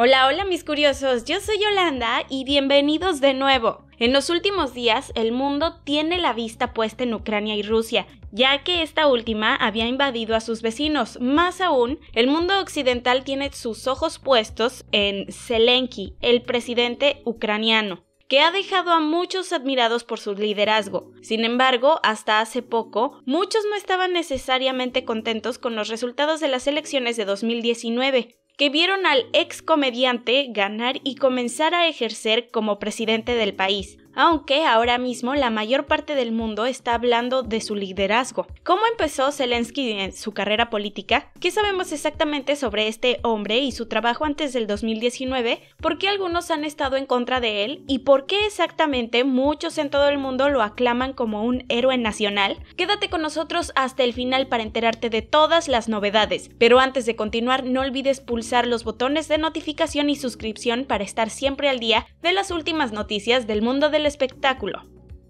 Hola, hola mis curiosos, yo soy Yolanda y bienvenidos de nuevo. En los últimos días, el mundo tiene la vista puesta en Ucrania y Rusia, ya que esta última había invadido a sus vecinos. Más aún, el mundo occidental tiene sus ojos puestos en Zelensky, el presidente ucraniano que ha dejado a muchos admirados por su liderazgo. Sin embargo, hasta hace poco, muchos no estaban necesariamente contentos con los resultados de las elecciones de 2019, que vieron al ex comediante ganar y comenzar a ejercer como presidente del país, aunque ahora mismo la mayor parte del mundo está hablando de su liderazgo. ¿Cómo empezó Zelensky en su carrera política? ¿Qué sabemos exactamente sobre este hombre y su trabajo antes del 2019? ¿Por qué algunos han estado en contra de él? ¿Y por qué exactamente muchos en todo el mundo lo aclaman como un héroe nacional? Quédate con nosotros hasta el final para enterarte de todas las novedades. Pero antes de continuar, no olvides pulsar los botones de notificación y suscripción para estar siempre al día de las últimas noticias del mundo del espectáculo.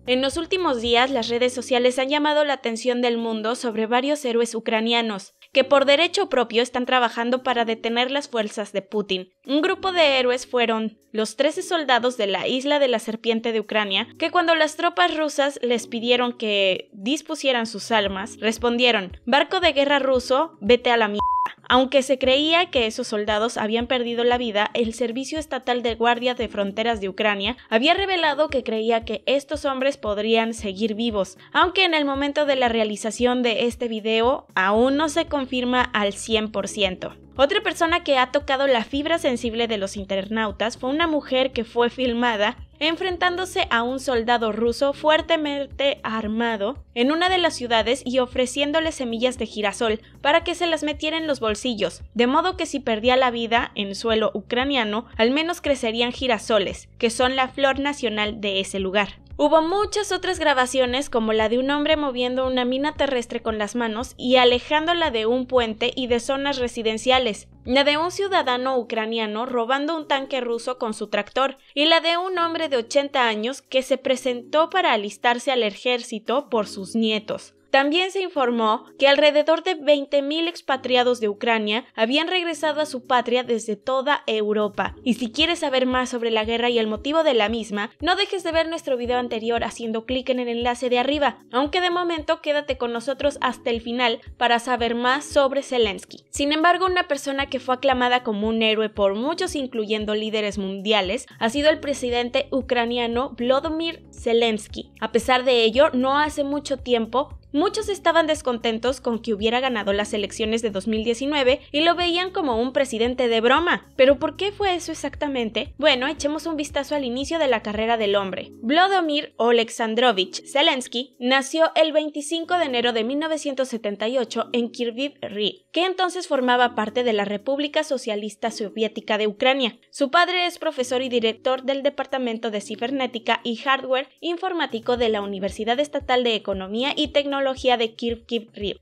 En los últimos días las redes sociales han llamado la atención del mundo sobre varios héroes ucranianos, que por derecho propio están trabajando para detener las fuerzas de Putin. Un grupo de héroes fueron los 13 soldados de la isla de la serpiente de Ucrania, que cuando las tropas rusas les pidieron que dispusieran sus almas, respondieron, barco de guerra ruso, vete a la mierda. Aunque se creía que esos soldados habían perdido la vida, el Servicio Estatal de Guardia de Fronteras de Ucrania había revelado que creía que estos hombres podrían seguir vivos, aunque en el momento de la realización de este video aún no se confirma al 100%. Otra persona que ha tocado la fibra sensible de los internautas fue una mujer que fue filmada enfrentándose a un soldado ruso fuertemente armado en una de las ciudades y ofreciéndole semillas de girasol para que se las metiera en los bolsillos, de modo que si perdía la vida en suelo ucraniano, al menos crecerían girasoles, que son la flor nacional de ese lugar. Hubo muchas otras grabaciones como la de un hombre moviendo una mina terrestre con las manos y alejándola de un puente y de zonas residenciales, la de un ciudadano ucraniano robando un tanque ruso con su tractor y la de un hombre de 80 años que se presentó para alistarse al ejército por sus nietos. También se informó que alrededor de 20.000 expatriados de Ucrania habían regresado a su patria desde toda Europa. Y si quieres saber más sobre la guerra y el motivo de la misma, no dejes de ver nuestro video anterior haciendo clic en el enlace de arriba, aunque de momento quédate con nosotros hasta el final para saber más sobre Zelensky. Sin embargo, una persona que fue aclamada como un héroe por muchos, incluyendo líderes mundiales, ha sido el presidente ucraniano Vladimir Zelensky. A pesar de ello, no hace mucho tiempo Muchos estaban descontentos con que hubiera ganado las elecciones de 2019 y lo veían como un presidente de broma. ¿Pero por qué fue eso exactamente? Bueno, echemos un vistazo al inicio de la carrera del hombre. Vlodomir Oleksandrovich Zelensky nació el 25 de enero de 1978 en Kirviv Ri, que entonces formaba parte de la República Socialista Soviética de Ucrania. Su padre es profesor y director del Departamento de Cibernética y Hardware Informático de la Universidad Estatal de Economía y Tecnología de Kirk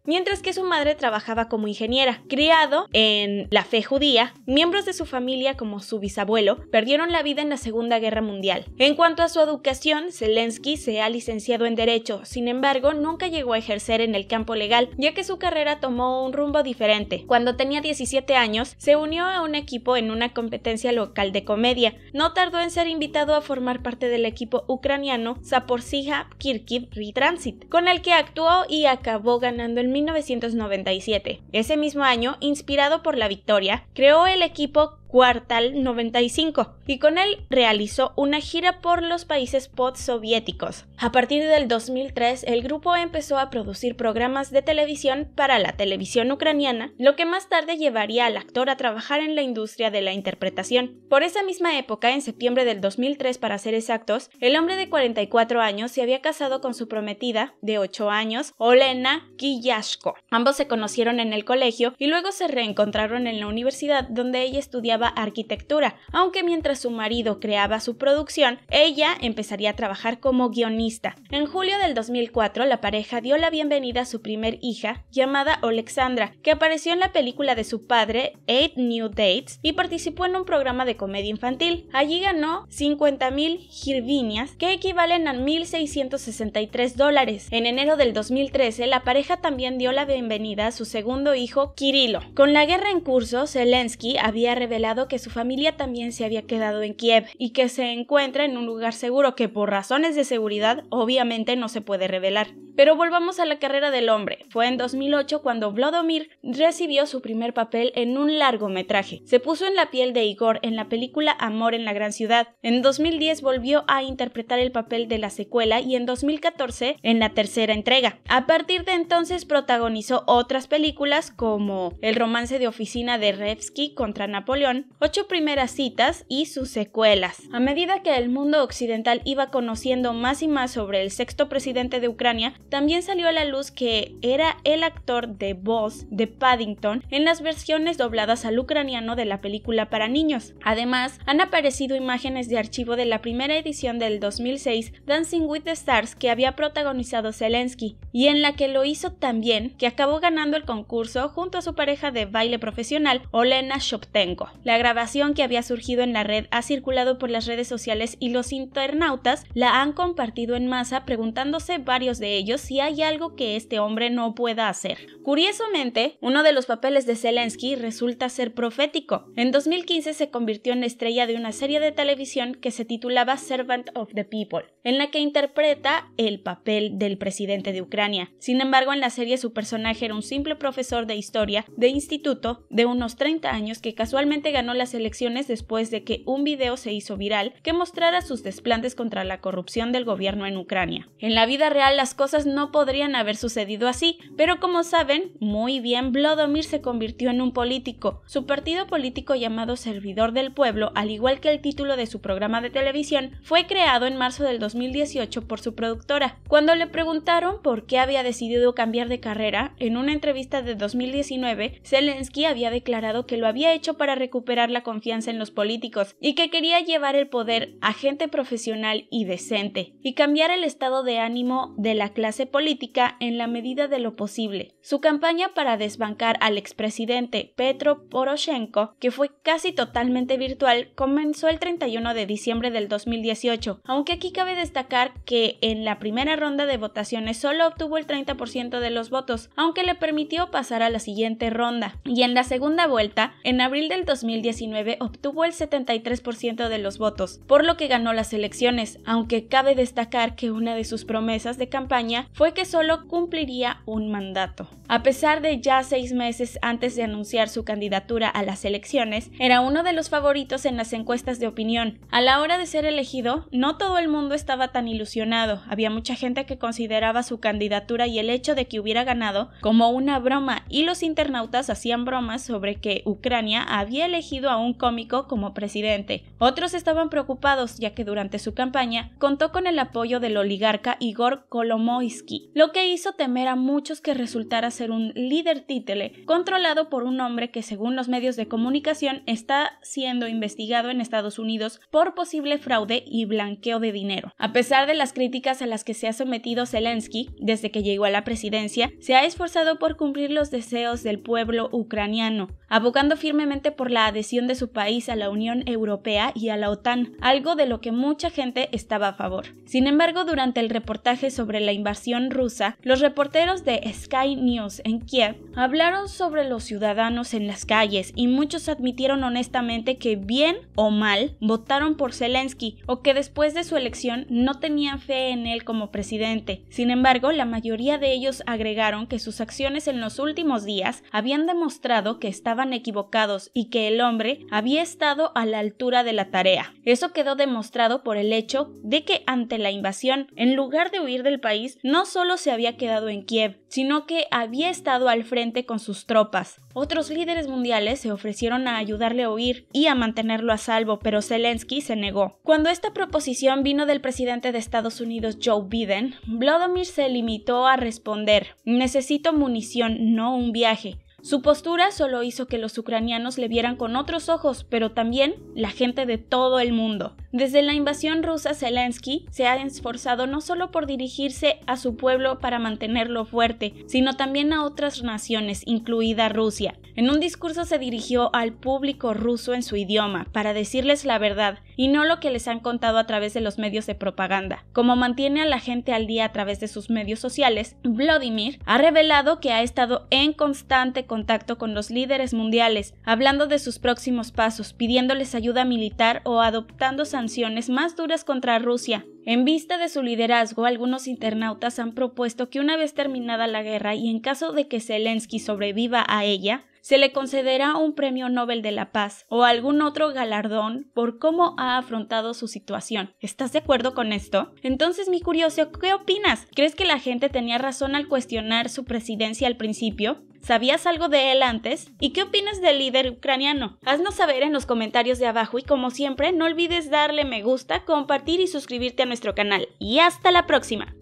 mientras que su madre trabajaba como ingeniera. Criado en la fe judía, miembros de su familia, como su bisabuelo, perdieron la vida en la Segunda Guerra Mundial. En cuanto a su educación, Zelensky se ha licenciado en Derecho, sin embargo, nunca llegó a ejercer en el campo legal, ya que su carrera tomó un rumbo diferente. Cuando tenía 17 años, se unió a un equipo en una competencia local de comedia. No tardó en ser invitado a formar parte del equipo ucraniano Zaporizhia Kirkiv Transit, con el que actuó y acabó ganando en 1997. Ese mismo año, inspirado por la victoria, creó el equipo Cuartal 95 y con él realizó una gira por los países postsoviéticos. A partir del 2003 el grupo empezó a producir programas de televisión para la televisión ucraniana, lo que más tarde llevaría al actor a trabajar en la industria de la interpretación. Por esa misma época, en septiembre del 2003 para ser exactos, el hombre de 44 años se había casado con su prometida de 8 años, Olena Kiyashko. Ambos se conocieron en el colegio y luego se reencontraron en la universidad donde ella estudiaba arquitectura, aunque mientras su marido creaba su producción, ella empezaría a trabajar como guionista. En julio del 2004, la pareja dio la bienvenida a su primer hija, llamada Alexandra, que apareció en la película de su padre, Eight New Dates, y participó en un programa de comedia infantil. Allí ganó 50.000 girvinias, que equivalen a 1.663 dólares. En enero del 2013, la pareja también dio la bienvenida a su segundo hijo, Kirilo. Con la guerra en curso, Zelensky había revelado que su familia también se había quedado en Kiev y que se encuentra en un lugar seguro que por razones de seguridad obviamente no se puede revelar. Pero volvamos a la carrera del hombre. Fue en 2008 cuando Vladimir recibió su primer papel en un largometraje. Se puso en la piel de Igor en la película Amor en la gran ciudad. En 2010 volvió a interpretar el papel de la secuela y en 2014 en la tercera entrega. A partir de entonces protagonizó otras películas como El romance de oficina de Revsky contra Napoleón Ocho primeras citas y sus secuelas. A medida que el mundo occidental iba conociendo más y más sobre el sexto presidente de Ucrania, también salió a la luz que era el actor de voz de Paddington en las versiones dobladas al ucraniano de la película para niños. Además, han aparecido imágenes de archivo de la primera edición del 2006 Dancing with the Stars que había protagonizado Zelensky y en la que lo hizo también que acabó ganando el concurso junto a su pareja de baile profesional Olena Shoptenko. La grabación que había surgido en la red ha circulado por las redes sociales y los internautas la han compartido en masa preguntándose varios de ellos si hay algo que este hombre no pueda hacer. Curiosamente, uno de los papeles de Zelensky resulta ser profético. En 2015 se convirtió en estrella de una serie de televisión que se titulaba Servant of the People, en la que interpreta el papel del presidente de Ucrania. Sin embargo, en la serie su personaje era un simple profesor de historia de instituto de unos 30 años que casualmente ganó las elecciones después de que un video se hizo viral que mostrara sus desplantes contra la corrupción del gobierno en Ucrania. En la vida real las cosas no podrían haber sucedido así, pero como saben, muy bien Vlodomir se convirtió en un político. Su partido político llamado Servidor del Pueblo, al igual que el título de su programa de televisión, fue creado en marzo del 2018 por su productora. Cuando le preguntaron por qué había decidido cambiar de carrera, en una entrevista de 2019, Zelensky había declarado que lo había hecho para recuperar la confianza en los políticos y que quería llevar el poder a gente profesional y decente y cambiar el estado de ánimo de la clase política en la medida de lo posible. Su campaña para desbancar al expresidente Petro Poroshenko, que fue casi totalmente virtual, comenzó el 31 de diciembre del 2018, aunque aquí cabe destacar que en la primera ronda de votaciones solo obtuvo el 30% de los votos, aunque le permitió pasar a la siguiente ronda. Y en la segunda vuelta, en abril del 2018, 19 obtuvo el 73% de los votos, por lo que ganó las elecciones, aunque cabe destacar que una de sus promesas de campaña fue que solo cumpliría un mandato. A pesar de ya seis meses antes de anunciar su candidatura a las elecciones, era uno de los favoritos en las encuestas de opinión. A la hora de ser elegido, no todo el mundo estaba tan ilusionado, había mucha gente que consideraba su candidatura y el hecho de que hubiera ganado como una broma y los internautas hacían bromas sobre que Ucrania había elegido a un cómico como presidente. Otros estaban preocupados ya que durante su campaña contó con el apoyo del oligarca Igor Kolomoisky, lo que hizo temer a muchos que resultara ser un líder títere controlado por un hombre que según los medios de comunicación está siendo investigado en Estados Unidos por posible fraude y blanqueo de dinero. A pesar de las críticas a las que se ha sometido Zelensky desde que llegó a la presidencia, se ha esforzado por cumplir los deseos del pueblo ucraniano, abogando firmemente por la de su país a la Unión Europea y a la OTAN, algo de lo que mucha gente estaba a favor. Sin embargo, durante el reportaje sobre la invasión rusa, los reporteros de Sky News en Kiev hablaron sobre los ciudadanos en las calles y muchos admitieron honestamente que bien o mal votaron por Zelensky o que después de su elección no tenían fe en él como presidente. Sin embargo, la mayoría de ellos agregaron que sus acciones en los últimos días habían demostrado que estaban equivocados y que el hombre había estado a la altura de la tarea. Eso quedó demostrado por el hecho de que ante la invasión, en lugar de huir del país, no solo se había quedado en Kiev, sino que había estado al frente con sus tropas. Otros líderes mundiales se ofrecieron a ayudarle a huir y a mantenerlo a salvo, pero Zelensky se negó. Cuando esta proposición vino del presidente de Estados Unidos Joe Biden, Vladimir se limitó a responder, necesito munición, no un viaje. Su postura solo hizo que los ucranianos le vieran con otros ojos, pero también la gente de todo el mundo. Desde la invasión rusa, Zelensky se ha esforzado no solo por dirigirse a su pueblo para mantenerlo fuerte, sino también a otras naciones, incluida Rusia. En un discurso se dirigió al público ruso en su idioma, para decirles la verdad, y no lo que les han contado a través de los medios de propaganda. Como mantiene a la gente al día a través de sus medios sociales, Vladimir ha revelado que ha estado en constante contacto contacto con los líderes mundiales, hablando de sus próximos pasos, pidiéndoles ayuda militar o adoptando sanciones más duras contra Rusia. En vista de su liderazgo, algunos internautas han propuesto que una vez terminada la guerra y en caso de que Zelensky sobreviva a ella, se le concederá un premio Nobel de la Paz o algún otro galardón por cómo ha afrontado su situación. ¿Estás de acuerdo con esto? Entonces, mi curioso, ¿qué opinas? ¿Crees que la gente tenía razón al cuestionar su presidencia al principio? ¿Sabías algo de él antes? ¿Y qué opinas del líder ucraniano? Haznos saber en los comentarios de abajo y como siempre no olvides darle me gusta, compartir y suscribirte a nuestro canal. Y hasta la próxima.